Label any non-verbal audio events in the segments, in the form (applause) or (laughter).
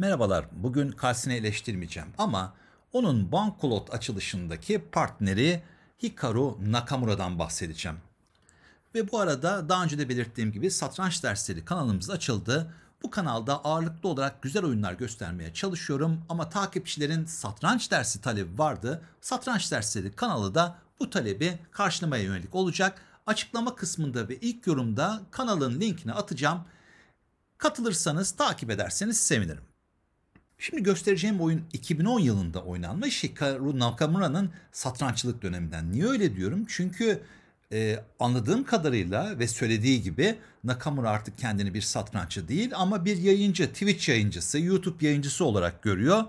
Merhabalar, bugün Kalsin'i eleştirmeyeceğim ama onun Banklot açılışındaki partneri Hikaru Nakamura'dan bahsedeceğim. Ve bu arada daha önce de belirttiğim gibi satranç dersleri kanalımız açıldı. Bu kanalda ağırlıklı olarak güzel oyunlar göstermeye çalışıyorum ama takipçilerin satranç dersi talebi vardı. Satranç dersleri kanalı da bu talebi karşılamaya yönelik olacak. Açıklama kısmında ve ilk yorumda kanalın linkini atacağım. Katılırsanız takip ederseniz sevinirim. Şimdi göstereceğim oyun 2010 yılında oynanmış Hikaru şey, Nakamura'nın satrançlık döneminden. Niye öyle diyorum? Çünkü e, anladığım kadarıyla ve söylediği gibi Nakamura artık kendini bir satrançı değil ama bir yayıncı, Twitch yayıncısı, YouTube yayıncısı olarak görüyor.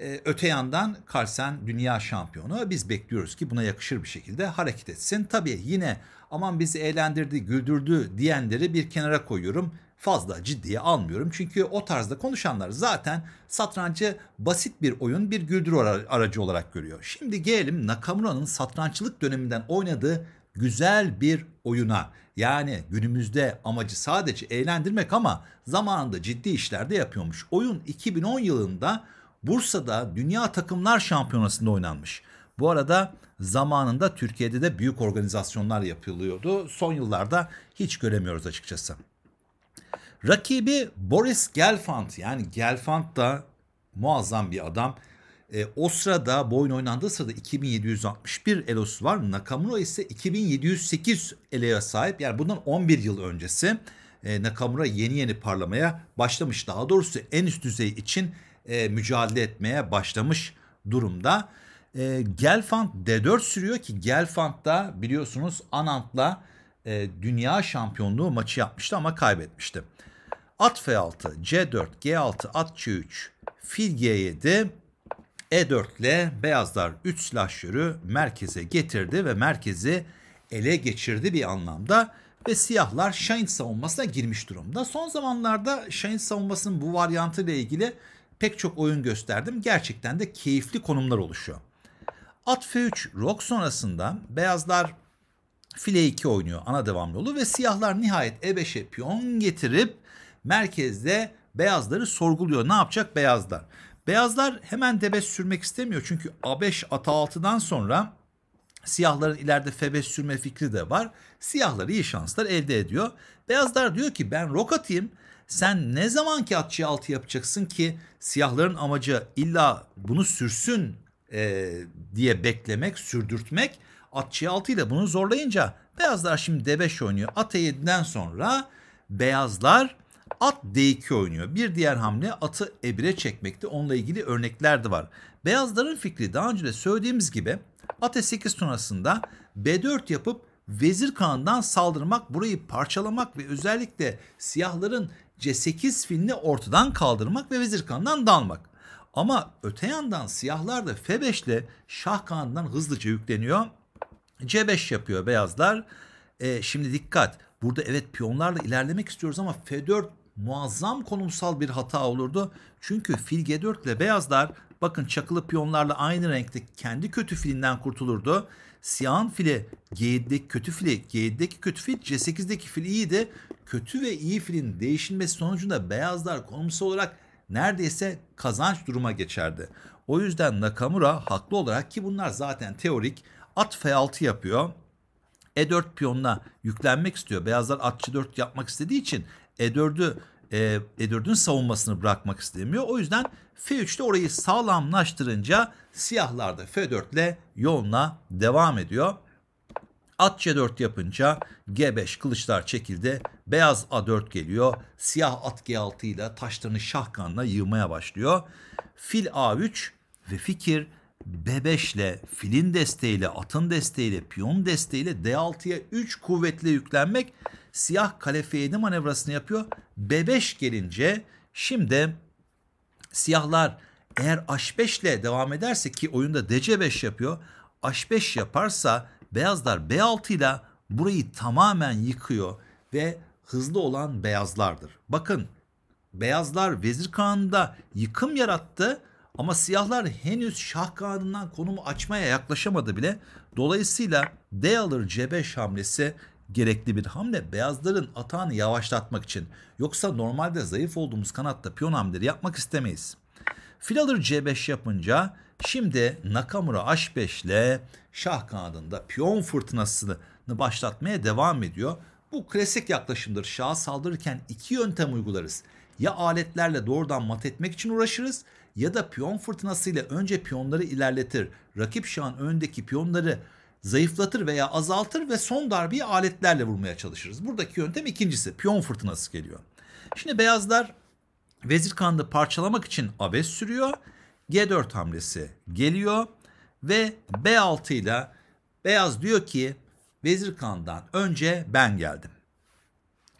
E, öte yandan Carlsen dünya şampiyonu. Biz bekliyoruz ki buna yakışır bir şekilde hareket etsin. Tabii yine aman bizi eğlendirdi, güldürdü diyenleri bir kenara koyuyorum fazla ciddiye almıyorum. Çünkü o tarzda konuşanlar zaten satrancı basit bir oyun, bir güldürü aracı olarak görüyor. Şimdi gelelim Nakamura'nın satrançlık döneminden oynadığı güzel bir oyuna. Yani günümüzde amacı sadece eğlendirmek ama zamanında ciddi işlerde yapıyormuş. Oyun 2010 yılında Bursa'da Dünya Takımlar Şampiyonası'nda oynanmış. Bu arada zamanında Türkiye'de de büyük organizasyonlar yapılıyordu. Son yıllarda hiç göremiyoruz açıkçası. Rakibi Boris Gelfand yani Gelfand da muazzam bir adam. E, o sırada bu oynandığı sırada 2761 elosu var. Nakamura ise 2708 eloya sahip. Yani bundan 11 yıl öncesi e, Nakamura yeni yeni parlamaya başlamış. Daha doğrusu en üst düzey için e, mücadele etmeye başlamış durumda. E, Gelfand D4 sürüyor ki Gelfand da biliyorsunuz Anant'la e, dünya şampiyonluğu maçı yapmıştı ama kaybetmişti. At F6, C4, G6, at C3, fil G7, E4 ile beyazlar 3 silahşörü merkeze getirdi ve merkezi ele geçirdi bir anlamda ve siyahlar Şahin savunmasına girmiş durumda. Son zamanlarda Şahin savunmasının bu varyantı ile ilgili pek çok oyun gösterdim. Gerçekten de keyifli konumlar oluşuyor. At F3 rok sonrasında beyazlar file 2 oynuyor ana devam yolu ve siyahlar nihayet E5'e piyon getirip merkezde beyazları sorguluyor. Ne yapacak beyazlar? Beyazlar hemen debes sürmek istemiyor. Çünkü A5 ata 6'dan sonra siyahların ileride F5 sürme fikri de var. Siyahlar iyi şanslar elde ediyor. Beyazlar diyor ki ben rok atayım. Sen ne zaman ki at G6 yapacaksın ki siyahların amacı illa bunu sürsün e, diye beklemek, sürdürtmek. At C6 ile bunu zorlayınca beyazlar şimdi D5 oynuyor. At E7'den sonra beyazlar At D2 oynuyor. Bir diğer hamle atı E1'e çekmekti. Onunla ilgili örnekler de var. Beyazların fikri daha önce de söylediğimiz gibi at E8 sonrasında B4 yapıp Vezir kanından saldırmak, burayı parçalamak ve özellikle siyahların C8 filini ortadan kaldırmak ve Vezir kanından dalmak. Ama öte yandan siyahlar da F5 ile Şah kanından hızlıca yükleniyor. C5 yapıyor beyazlar. E, şimdi dikkat Burada evet piyonlarla ilerlemek istiyoruz ama F4 muazzam konumsal bir hata olurdu. Çünkü fil G4 ile beyazlar bakın çakılı piyonlarla aynı renkte kendi kötü filinden kurtulurdu. Siyahın fili G7'deki kötü fili, G7'deki kötü fil, C8'deki fil iyiydi. Kötü ve iyi filin değişilmesi sonucunda beyazlar konumsal olarak neredeyse kazanç duruma geçerdi. O yüzden Nakamura haklı olarak ki bunlar zaten teorik at F6 yapıyor. E4 piyonuna yüklenmek istiyor. Beyazlar at C4 yapmak istediği için E4'ü e, E4'ün e savunmasını bırakmak istemiyor. O yüzden F3'te orayı sağlamlaştırınca siyahlar da F4 ile yoluna devam ediyor. At C4 yapınca G5 kılıçlar çekildi. Beyaz A4 geliyor. Siyah at G6 ile taşlarını şahkanla yığmaya başlıyor. Fil A3 ve fikir B5 bebeşle, filin desteğiyle, atın desteğiyle, piyon desteğiyle D6'ya 3 kuvvetle yüklenmek siyah kale F7 manevrasını yapıyor. B5 gelince şimdi siyahlar eğer H5 ile devam ederse ki oyunda DC5 yapıyor. H5 yaparsa beyazlar B6 ile burayı tamamen yıkıyor ve hızlı olan beyazlardır. Bakın beyazlar Vezir Kağan'da yıkım yarattı. Ama siyahlar henüz şah kanadından konumu açmaya yaklaşamadı bile. Dolayısıyla D alır C5 hamlesi gerekli bir hamle beyazların atağını yavaşlatmak için. Yoksa normalde zayıf olduğumuz kanatta piyon hamleri yapmak istemeyiz. Fil alır C5 yapınca şimdi Nakamura H5 ile şah kanadında piyon fırtınasını başlatmaya devam ediyor. Bu klasik yaklaşımdır. Şaha saldırırken iki yöntem uygularız. Ya aletlerle doğrudan mat etmek için uğraşırız ya da piyon fırtınasıyla önce piyonları ilerletir. Rakip şahın öndeki piyonları zayıflatır veya azaltır ve son darbeyi aletlerle vurmaya çalışırız. Buradaki yöntem ikincisi piyon fırtınası geliyor. Şimdi beyazlar Vezir kandı parçalamak için abes sürüyor. G4 hamlesi geliyor ve B6 ile beyaz diyor ki Vezir kandan önce ben geldim.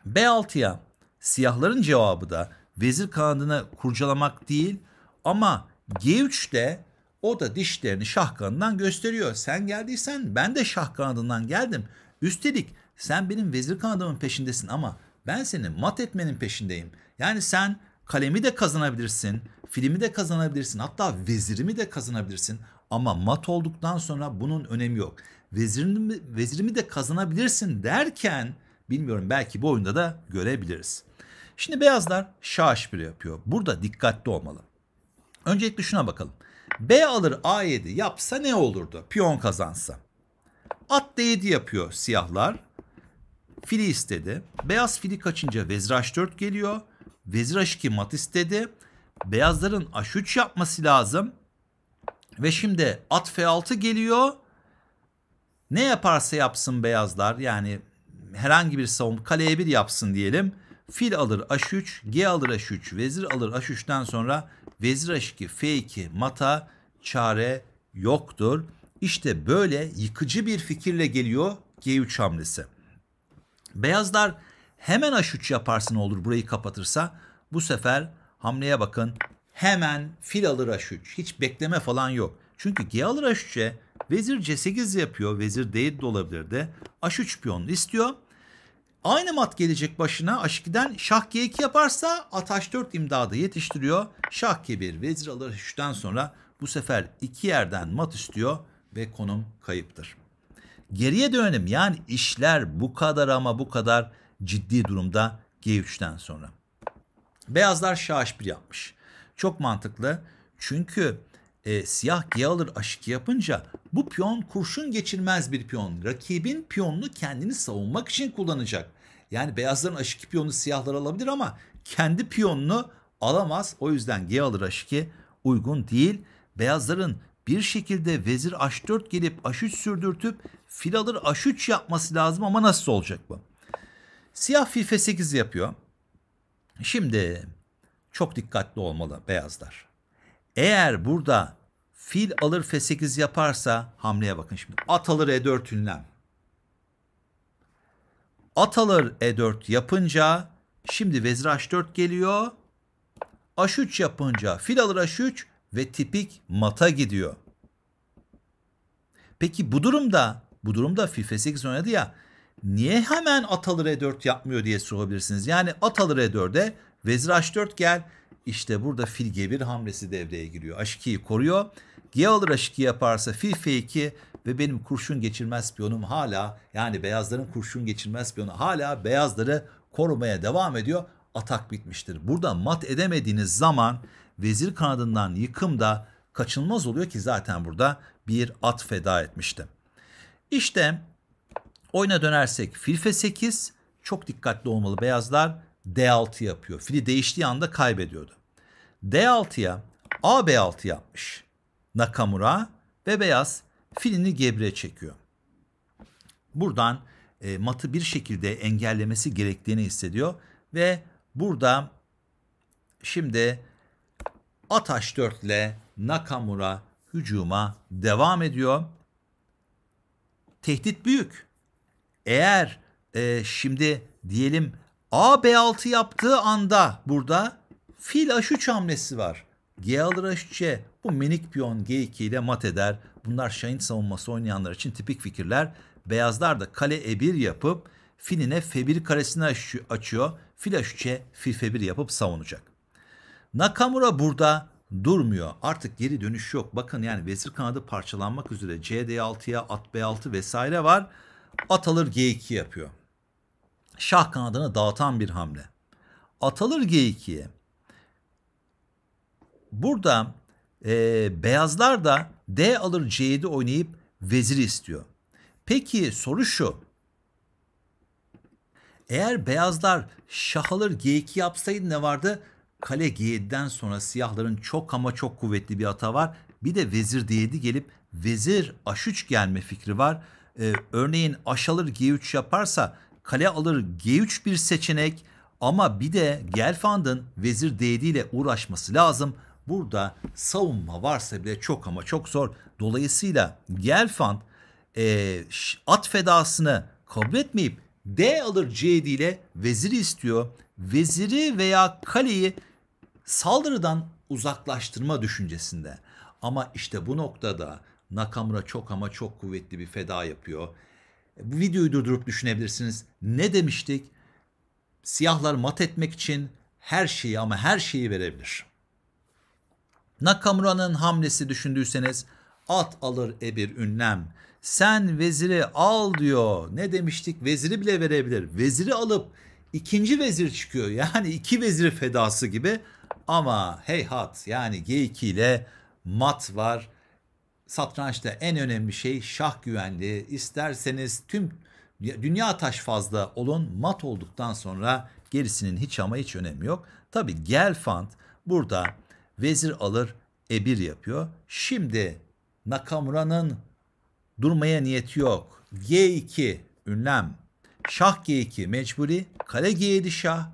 B6'ya siyahların cevabı da Vezir Kağan'ını kurcalamak değil ama G3 de o da dişlerini şah kanından gösteriyor. Sen geldiysen ben de şah kanadından geldim. Üstelik sen benim vezir kanadımın peşindesin ama ben seni mat etmenin peşindeyim. Yani sen kalemi de kazanabilirsin, filmi de kazanabilirsin, hatta vezirimi de kazanabilirsin. Ama mat olduktan sonra bunun önemi yok. Vezirimi, vezirimi de kazanabilirsin derken bilmiyorum belki bu oyunda da görebiliriz. Şimdi beyazlar şah h yapıyor. Burada dikkatli olmalı. Öncelikle şuna bakalım. B alır A7 yapsa ne olurdu? Piyon kazansa. At D7 yapıyor siyahlar. Fili istedi. Beyaz fili kaçınca vezir H4 geliyor. Vezir H2 mat istedi. Beyazların H3 yapması lazım. Ve şimdi at F6 geliyor. Ne yaparsa yapsın beyazlar yani herhangi bir savunma kaleye bir yapsın diyelim. Fil alır H3, G alır H3, vezir alır H3'ten sonra vezir H2, F2, mata çare yoktur. İşte böyle yıkıcı bir fikirle geliyor G3 hamlesi. Beyazlar hemen H3 yaparsa ne olur burayı kapatırsa bu sefer hamleye bakın hemen fil alır H3 hiç bekleme falan yok. Çünkü G alır H3'e vezir C8 yapıyor vezir D7 de olabilir de H3 piyonunu istiyor Aynı mat gelecek başına aşkiden şah g2 yaparsa ataş 4 imdadı yetiştiriyor. Şah g1 vezir alır Şuştan sonra bu sefer iki yerden mat istiyor ve konum kayıptır. Geriye dönelim yani işler bu kadar ama bu kadar ciddi durumda g3'ten sonra. Beyazlar şah h1 yapmış. Çok mantıklı çünkü e, siyah g alır h2 yapınca bu piyon kurşun geçirmez bir piyon. Rakibin piyonunu kendini savunmak için kullanacak. Yani beyazların aşık piyonunu siyahlar alabilir ama kendi piyonunu alamaz. O yüzden G alır aşık uygun değil. Beyazların bir şekilde vezir h4 gelip h3 sürdürtüp fil alır h3 yapması lazım ama nasıl olacak bu? Siyah fil f8 yapıyor. Şimdi çok dikkatli olmalı beyazlar. Eğer burada fil alır f8 yaparsa hamleye bakın şimdi. At alır e4 ünlem. At alır E4 yapınca şimdi vezir H4 geliyor. H3 yapınca fil alır H3 ve tipik mata gidiyor. Peki bu durumda bu durumda fil F8 oynadı ya niye hemen at alır E4 yapmıyor diye sorabilirsiniz. Yani at alır E4'e vezir H4 gel işte burada fil G1 hamlesi devreye giriyor. H2'yi koruyor. G alır H2 yaparsa fil F2 ve benim kurşun geçirmez piyonum hala yani beyazların kurşun geçirmez piyonu hala beyazları korumaya devam ediyor. Atak bitmiştir. Burada mat edemediğiniz zaman vezir kanadından yıkım da kaçınılmaz oluyor ki zaten burada bir at feda etmiştim İşte oyuna dönersek fil f8 çok dikkatli olmalı beyazlar d6 yapıyor. Fili değiştiği anda kaybediyordu. D6'ya AB6 yapmış Nakamura ve beyaz filini gebre çekiyor. Buradan e, matı bir şekilde engellemesi gerektiğini hissediyor ve burada şimdi Ataş 4 ile Nakamura hücuma devam ediyor. Tehdit büyük. Eğer e, şimdi diyelim A B6 yaptığı anda burada fil H3 hamlesi var. G alır H, bu minik piyon G2 ile mat eder. Bunlar şahin savunması oynayanlar için tipik fikirler. Beyazlar da kale E1 yapıp filine F1 karesini açıyor. Fil H3'e fil F1 yapıp savunacak. Nakamura burada durmuyor. Artık geri dönüş yok. Bakın yani vezir kanadı parçalanmak üzere CD6'ya at B6 vesaire var. At alır G2 yapıyor. Şah kanadını dağıtan bir hamle. At alır G2'ye. Burada e, beyazlar da D alır C7 oynayıp veziri istiyor. Peki soru şu. Eğer beyazlar şah alır G2 yapsaydı ne vardı? Kale G7'den sonra siyahların çok ama çok kuvvetli bir hata var. Bir de vezir D7 gelip vezir H3 gelme fikri var. Ee, örneğin aş alır G3 yaparsa kale alır G3 bir seçenek. Ama bir de Gelfand'ın vezir D7 ile uğraşması lazım. Burada savunma varsa bile çok ama çok zor. Dolayısıyla Gelfand e, at fedasını kabul etmeyip D alır c ile veziri istiyor. Veziri veya kaleyi saldırıdan uzaklaştırma düşüncesinde. Ama işte bu noktada Nakamura çok ama çok kuvvetli bir feda yapıyor. Bu videoyu durdurup düşünebilirsiniz. Ne demiştik? Siyahlar mat etmek için her şeyi ama her şeyi verebilir. Nakamura'nın hamlesi düşündüyseniz at alır ebir ünlem. Sen veziri al diyor. Ne demiştik? Veziri bile verebilir. Veziri alıp ikinci vezir çıkıyor. (laughs) Yani iki vezir fedası gibi. Ama heyhat yani G2 ile mat var. Satrançta en önemli şey şah güvenliği. İsterseniz tüm dünya taş fazla olun. Mat olduktan sonra gerisinin hiç ama hiç önemi yok. Tabi Gelfand burada Vezir alır E1 yapıyor. Şimdi Nakamura'nın durmaya niyeti yok. G2 ünlem. Şah G2 mecburi. Kale G7 şah.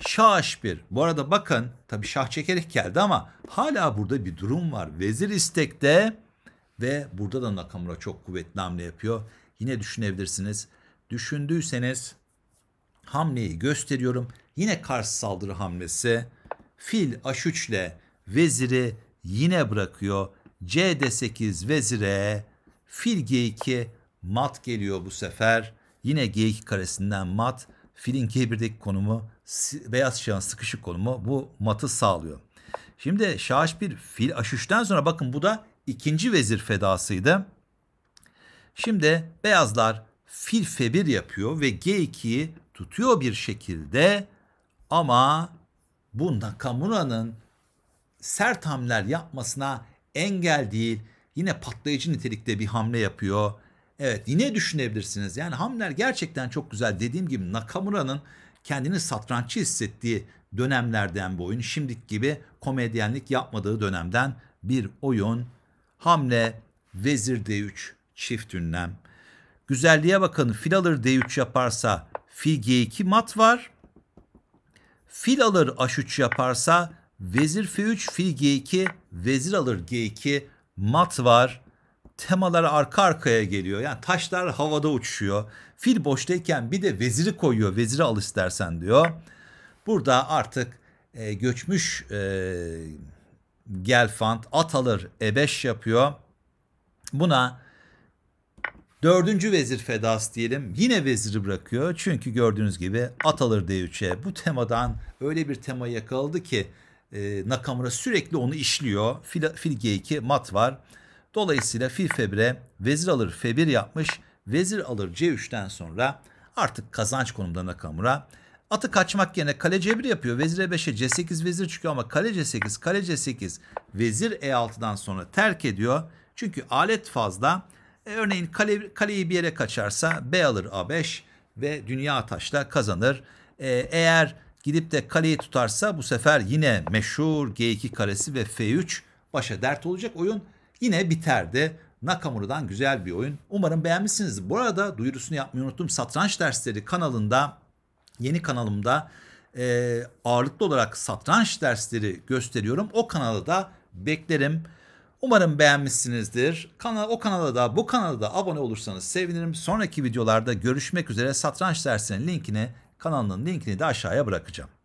Şah H1. Bu arada bakın tabi şah çekerek geldi ama hala burada bir durum var. Vezir istekte ve burada da Nakamura çok kuvvetli hamle yapıyor. Yine düşünebilirsiniz. Düşündüyseniz hamleyi gösteriyorum. Yine karşı saldırı hamlesi. Fil H3 ile veziri yine bırakıyor. C'de 8 vezire fil G2 mat geliyor bu sefer. Yine G2 karesinden mat. Filin G1'deki konumu beyaz şahın sıkışık konumu bu matı sağlıyor. Şimdi şah bir fil aşıştan sonra bakın bu da ikinci vezir fedasıydı. Şimdi beyazlar fil F1 yapıyor ve G2'yi tutuyor bir şekilde ama bundan Kamura'nın sert hamleler yapmasına engel değil. Yine patlayıcı nitelikte bir hamle yapıyor. Evet yine düşünebilirsiniz. Yani hamleler gerçekten çok güzel. Dediğim gibi Nakamura'nın kendini satranççı hissettiği dönemlerden bu oyun. Şimdiki gibi komedyenlik yapmadığı dönemden bir oyun. Hamle vezir d3 çift ünlem. Güzelliğe bakın fil alır d3 yaparsa fil g2 mat var. Fil alır h3 yaparsa Vezir F3, fil G2, vezir alır G2, mat var. Temalar arka arkaya geliyor. Yani taşlar havada uçuşuyor. Fil boştayken bir de veziri koyuyor. Veziri al istersen diyor. Burada artık e, göçmüş e, Gelfand at alır E5 yapıyor. Buna dördüncü vezir fedas diyelim. Yine veziri bırakıyor. Çünkü gördüğünüz gibi at alır D3'e. Bu temadan öyle bir tema yakaladı ki e, Nakamura sürekli onu işliyor. Fil, fil G2 mat var. Dolayısıyla fil febre vezir alır febir yapmış. Vezir alır C3'ten sonra artık kazanç konumda Nakamura. Atı kaçmak yerine kale C1 yapıyor. Vezir E5'e C8 vezir çıkıyor ama kale C8 kale C8 vezir E6'dan sonra terk ediyor. Çünkü alet fazla. E, örneğin kale, kaleyi bir yere kaçarsa B alır A5 ve dünya taşla kazanır. E, eğer Gidip de kaleyi tutarsa bu sefer yine meşhur G2 kalesi ve F3 başa dert olacak oyun. Yine biterdi. Nakamura'dan güzel bir oyun. Umarım beğenmişsiniz. Bu arada duyurusunu yapmayı unuttum. Satranç dersleri kanalında yeni kanalımda e, ağırlıklı olarak satranç dersleri gösteriyorum. O kanalda da beklerim. Umarım beğenmişsinizdir. Kanal, o kanalda da bu kanalda da abone olursanız sevinirim. Sonraki videolarda görüşmek üzere. Satranç dersinin linkini Kanalının linkini de aşağıya bırakacağım.